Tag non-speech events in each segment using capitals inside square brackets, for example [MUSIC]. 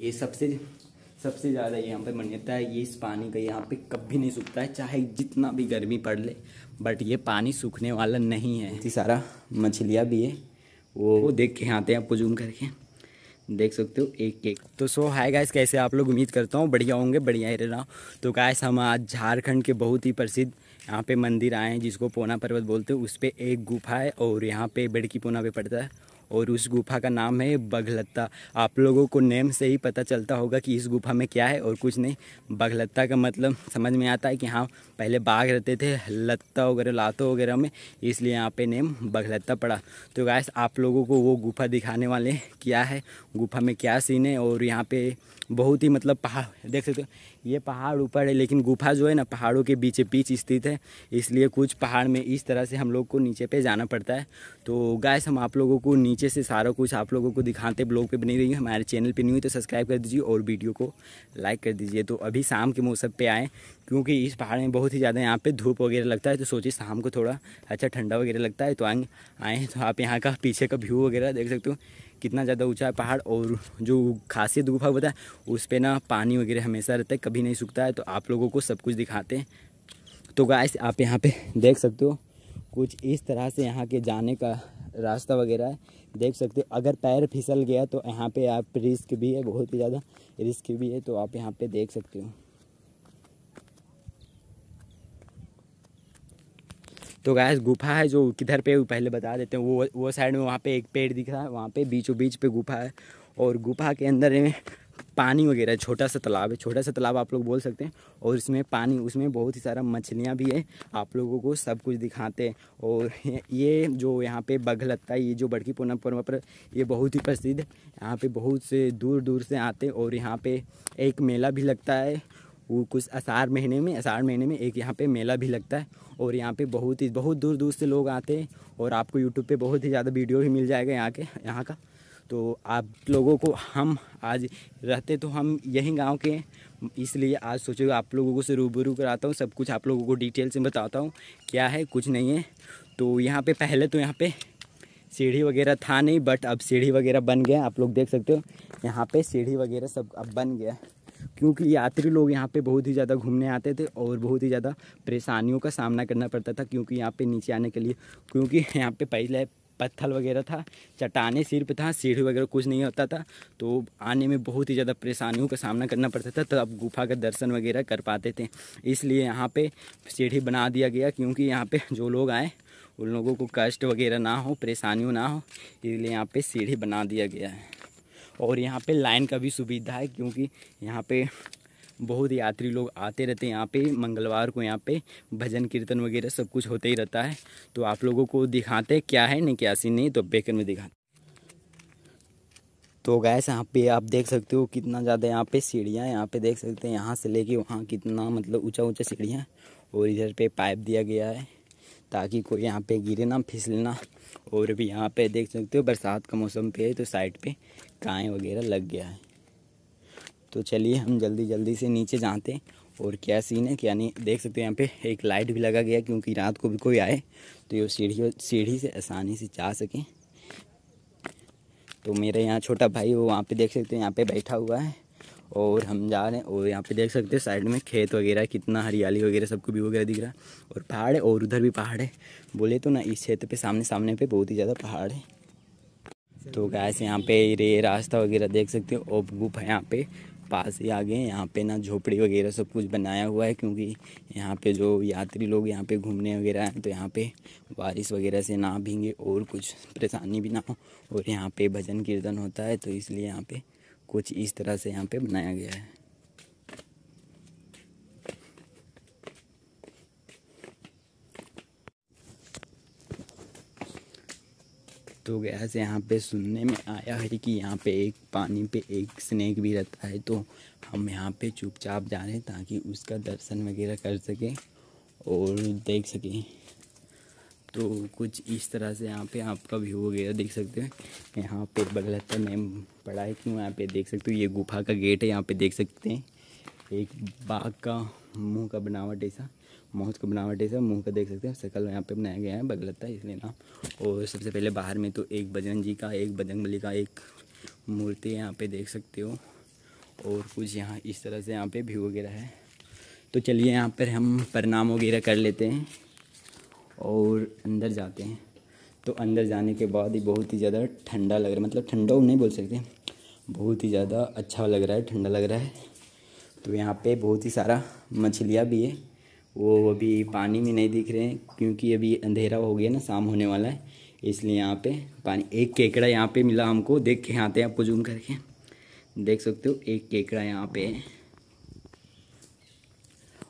ये सबसे सबसे ज़्यादा यहाँ पे मान्यता है ये इस पानी का यहाँ पे कभी नहीं सूखता है चाहे जितना भी गर्मी पड़ ले बट ये पानी सूखने वाला नहीं है इसी सारा मछलियाँ भी है वो, वो देख के आते हैं आपको जूम करके देख सकते हो एक एक तो सो हाय गाइस कैसे आप लोग उम्मीद करता हूँ बढ़िया होंगे बढ़िया ही रहना तो गाइस हम आज झारखंड के बहुत ही प्रसिद्ध यहाँ पे मंदिर आए हैं जिसको पोना पर्वत बोलते हैं उस पर एक गुफा है और यहाँ पे बेड़की पोना पे पड़ता है और उस गुफा का नाम है बघलत्ता आप लोगों को नेम से ही पता चलता होगा कि इस गुफा में क्या है और कुछ नहीं बघलत्ता का मतलब समझ में आता है कि हाँ पहले बाघ रहते थे लत्ता वगैरह लातों वगैरह में इसलिए यहाँ पे नेम बघलत्ता पड़ा तो गैस आप लोगों को वो गुफा दिखाने वाले क्या है गुफा में क्या सीन है और यहाँ पे बहुत ही मतलब पहाड़ देख सकते हो ये पहाड़ ऊपर है लेकिन गुफा जो है ना पहाड़ों के बीच बीच स्थित है इसलिए कुछ पहाड़ में इस तरह से हम लोग को नीचे पे जाना पड़ता है तो गैस हम आप लोगों को नीचे से सारा कुछ आप लोगों को दिखाते ब्लॉग पे बनी रही हमारे चैनल पे नहीं हुई तो सब्सक्राइब कर दीजिए और वीडियो को लाइक कर दीजिए तो अभी शाम के मौसम पर आएँ क्योंकि इस पहाड़ में बहुत ही ज़्यादा यहाँ पर धूप वगैरह लगता है तो सोचिए शाम को थोड़ा अच्छा ठंडा वगैरह लगता है तो आएँ तो आप यहाँ का पीछे का व्यू वगैरह देख सकते हो कितना ज़्यादा ऊँचा है पहाड़ और जो खासियत गुफा होता है उस पर ना पानी वगैरह हमेशा रहता है कभी नहीं सूखता है तो आप लोगों को सब कुछ दिखाते हैं तो गाय आप यहाँ पे देख सकते हो कुछ इस तरह से यहाँ के जाने का रास्ता वगैरह है देख सकते हो अगर पैर फिसल गया तो यहाँ पे आप रिस्क भी है बहुत ही ज़्यादा रिस्क भी है तो आप यहाँ पे देख सकते हो तो गैस गुफा है जो किधर पे पहले बता देते हैं वो वो साइड में वहाँ पे एक पेड़ दिख रहा है वहाँ पे बीचों बीच पे गुफा है और गुफा के अंदर में पानी वगैरह छोटा सा तालाब है छोटा सा तालाब आप लोग बोल सकते हैं और इसमें पानी उसमें बहुत ही सारा मछलियाँ भी है आप लोगों को सब कुछ दिखाते हैं और [LAUGHS] ये जो यहाँ पे बघलत्ता ये जो बड़की पूनम पर्व पर ये बहुत ही प्रसिद्ध है यहाँ पे बहुत से दूर दूर से आते हैं और यहाँ पे एक मेला भी लगता है वो कुछ आषाढ़ महीने में आषाढ़ महीने में एक यहाँ पे मेला भी लगता है और यहाँ पे बहुत ही बहुत दूर दूर से लोग आते हैं और आपको यूट्यूब पे बहुत ही ज़्यादा वीडियो भी मिल जाएगा यहाँ के यहाँ का तो आप लोगों को हम आज रहते तो हम यहीं गांव के इसलिए आज सोचो आप लोगों को से रूबरू कराता हूँ सब कुछ आप लोगों को डिटेल से बताता हूँ क्या है कुछ नहीं है तो यहाँ पर पहले तो यहाँ पर सीढ़ी वगैरह था नहीं बट अब सीढ़ी वगैरह बन गया आप लोग देख सकते हो यहाँ पर सीढ़ी वगैरह सब अब बन गया क्योंकि यात्री लोग यहाँ पे बहुत ही ज़्यादा घूमने आते थे और बहुत ही ज़्यादा परेशानियों का सामना करना पड़ता था क्योंकि यहाँ पे नीचे आने के लिए क्योंकि [LAUGHS] यहाँ पे पहले पत्थर वगैरह था चट्टाने सिर्फ था सीढ़ी वगैरह कुछ नहीं होता था तो आने में बहुत ही ज़्यादा परेशानियों का सामना करना पड़ता था तब तो गुफा का दर्शन वगैरह कर पाते थे इसलिए यहाँ पर सीढ़ी बना दिया गया क्योंकि यहाँ पर जो लोग आए उन लोगों को कष्ट वगैरह ना हो परेशानियों ना हो इसलिए यहाँ पर सीढ़ी बना दिया गया है और यहाँ पे लाइन का भी सुविधा है क्योंकि यहाँ पे बहुत यात्री लोग आते रहते हैं यहाँ पे मंगलवार को यहाँ पे भजन कीर्तन वगैरह सब कुछ होते ही रहता है तो आप लोगों को दिखाते हैं क्या है नहीं क्या सीन नहीं तो बेकन में दिखाते तो गैस यहाँ पे आप देख सकते हो कितना ज़्यादा यहाँ पे सीढ़ियाँ यहाँ पे देख सकते हैं यहाँ से लेके वहाँ कितना मतलब ऊंचा ऊंचा सीढ़ियाँ और इधर पे पाइप दिया गया है ताकि कोई यहाँ पे गिरे ना फिसले ना और भी यहाँ पे देख सकते हो बरसात का मौसम पे है तो साइड पे काय वगैरह लग गया है तो चलिए हम जल्दी जल्दी से नीचे जाते हैं और क्या सीन है क्या नहीं देख सकते हैं यहाँ पे एक लाइट भी लगा गया क्योंकि रात को भी कोई आए तो ये सीढ़ी सीढ़ी से आसानी से जा सकें तो मेरे यहाँ छोटा भाई वो वहाँ पे देख सकते हैं यहाँ पे बैठा हुआ है और हम जा रहे हैं और यहाँ पे देख सकते हैं साइड में खेत वगैरह कितना हरियाली वगैरह सबको भी वगैरह दिख रहा है और पहाड़ है और उधर भी पहाड़ है बोले तो ना इस क्षेत्र पर सामने सामने पर बहुत ही ज़्यादा पहाड़ है तो गैस यहाँ पे रे रास्ता वगैरह देख सकते हो ओप गुप है यहाँ पे पास ही आगे यहाँ पे ना झोपड़ी वगैरह सब कुछ बनाया हुआ है क्योंकि यहाँ पे जो यात्री लोग यहाँ पे घूमने वगैरह हैं तो यहाँ पे बारिश वगैरह से ना भींगे और कुछ परेशानी भी ना हो और यहाँ पे भजन कीर्तन होता है तो इसलिए यहाँ पे कुछ इस तरह से यहाँ पे बनाया गया है तो गया से यहाँ पे सुनने में आया है कि यहाँ पे एक पानी पे एक स्नेक भी रहता है तो हम यहाँ पे चुपचाप जा रहे हैं ताकि उसका दर्शन वगैरह कर सकें और देख सकें तो कुछ इस तरह से यहाँ पे आपका व्यू वगैरह देख सकते हैं यहाँ पे बगलता नेम पड़ा है यहाँ पे देख सकते हो ये गुफा का गेट है यहाँ पे देख सकते हैं एक बाघ का मुंह का बनावट ऐसा मौत का बनावट ऐसा मुंह का देख सकते हैं शकल यहाँ पे बनाया गया है बगलता इसलिए नाम और सबसे पहले बाहर में तो एक बजरंग जी का एक बजरंग बली का एक मूर्ति यहाँ पे देख सकते हो और कुछ यहाँ इस तरह से यहाँ पे व्यू वगैरह है तो चलिए यहाँ पर हम प्रणाम वगैरह कर लेते हैं और अंदर जाते हैं तो अंदर जाने के बाद ही बहुत ही ज़्यादा ठंडा लग रहा है मतलब ठंडा नहीं बोल सकते बहुत ही ज़्यादा अच्छा लग रहा है ठंडा लग रहा है तो यहाँ पे बहुत ही सारा मछलियाँ भी है वो अभी पानी में नहीं दिख रहे हैं क्योंकि अभी अंधेरा हो गया ना शाम होने वाला है इसलिए यहाँ पे पानी एक केकड़ा यहाँ पे मिला हमको देख के आते हैं आपको जूम करके देख सकते हो एक केकड़ा यहाँ पे है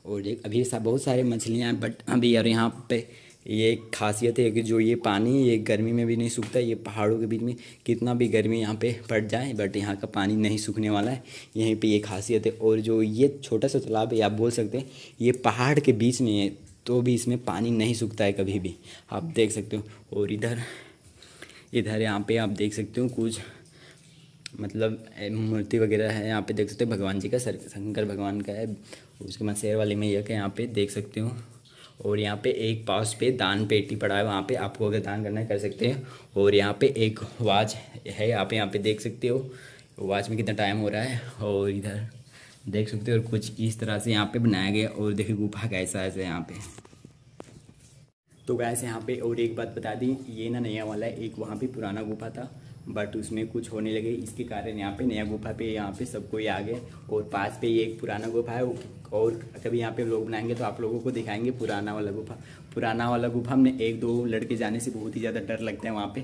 और देख अभी सा बहुत सारे मछलियाँ हैं बट अभी और यहाँ पे ये एक खासियत है कि जो ये पानी ये गर्मी में भी नहीं सूखता ये पहाड़ों के बीच में कितना भी गर्मी यहाँ पे पड़ जाए बट यहाँ का पानी नहीं सूखने वाला है यहीं पे ये खासियत है और जो ये छोटा सा तालाब है आप बोल सकते हैं ये पहाड़ के बीच में है तो भी इसमें पानी नहीं सूखता है कभी भी आप देख सकते हो और इधर इधर यहाँ पर आप देख सकते हो कुछ मतलब मूर्ति वगैरह है यहाँ पर देख सकते हो भगवान जी का शंकर भगवान का है उसके बाद शेर वाले में यह यहाँ पर देख सकते हो और यहाँ पे एक पाउच पे दान पेटी पड़ा है वहाँ पे आपको अगर दान करना है कर सकते हैं और यहाँ पे एक वाच है आप यहाँ पे देख सकते हो वाच में कितना टाइम हो रहा है और इधर देख सकते हो और कुछ इस तरह से यहाँ पे बनाया गया और देखिए गुफा कैसा ऐसा है यहाँ पे तो गैस यहाँ पे और एक बात बता दी ये ना नया वाला है एक वहाँ पे पुराना गुफा था बट उसमें कुछ होने लगे इसके कारण यहाँ पे नया गुफा पे यहाँ पे सब कोई आ गए और पास पे ये एक पुराना गुफा है और कभी यहाँ पे लोग बनाएंगे तो आप लोगों को दिखाएंगे पुराना वाला गुफा पुराना वाला गुफा हमने एक दो लड़के जाने से बहुत ही ज़्यादा डर लगता है वहाँ पर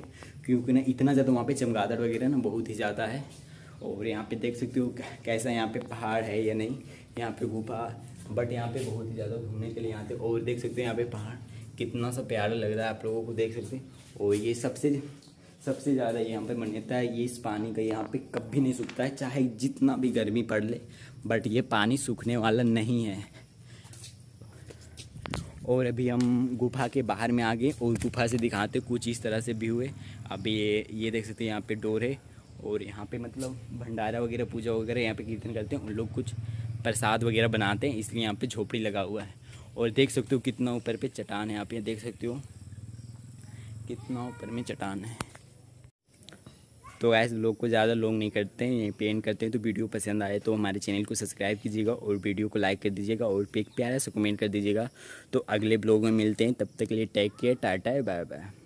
क्योंकि ना इतना ज़्यादा वहाँ पर चमगादड़ वगैरह ना बहुत ही ज़्यादा है और यहाँ पर देख सकते हो कैसा यहाँ पर पहाड़ है या नहीं यहाँ पर गुफा बट यहाँ पर बहुत ही ज़्यादा घूमने के लिए यहाँ पे और देख सकते हो यहाँ पे पहाड़ कितना सा प्यारा लग रहा है आप लोगों को देख सकते हैं और ये सबसे सबसे ज़्यादा यहाँ पे मान्यता है ये इस पानी का यहाँ पे कभी नहीं सूखता है चाहे जितना भी गर्मी पड़ ले बट ये पानी सूखने वाला नहीं है और अभी हम गुफा के बाहर में आ गए और गुफा से दिखाते कुछ इस तरह से भी हुए अभी ये ये देख सकते हैं यहाँ पे डोर है और यहाँ पे मतलब भंडारा वगैरह पूजा वगैरह यहाँ पे कीर्तन करते हैं उन लोग कुछ प्रसाद वगैरह बनाते हैं इसलिए यहाँ पे झोपड़ी लगा हुआ है और देख सकते हो कितना ऊपर पे चट्टान है आप यहाँ देख सकते हो कितना ऊपर में चट्टान है तो गैस लोग को ज़्यादा लोग नहीं करते हैं यहीं पे एंड करते हैं तो वीडियो पसंद आए तो हमारे चैनल को सब्सक्राइब कीजिएगा और वीडियो को लाइक कर दीजिएगा और पे एक प्यारा सा कमेंट कर दीजिएगा तो अगले ब्लॉग में मिलते हैं तब तक के लिए take care tata bye bye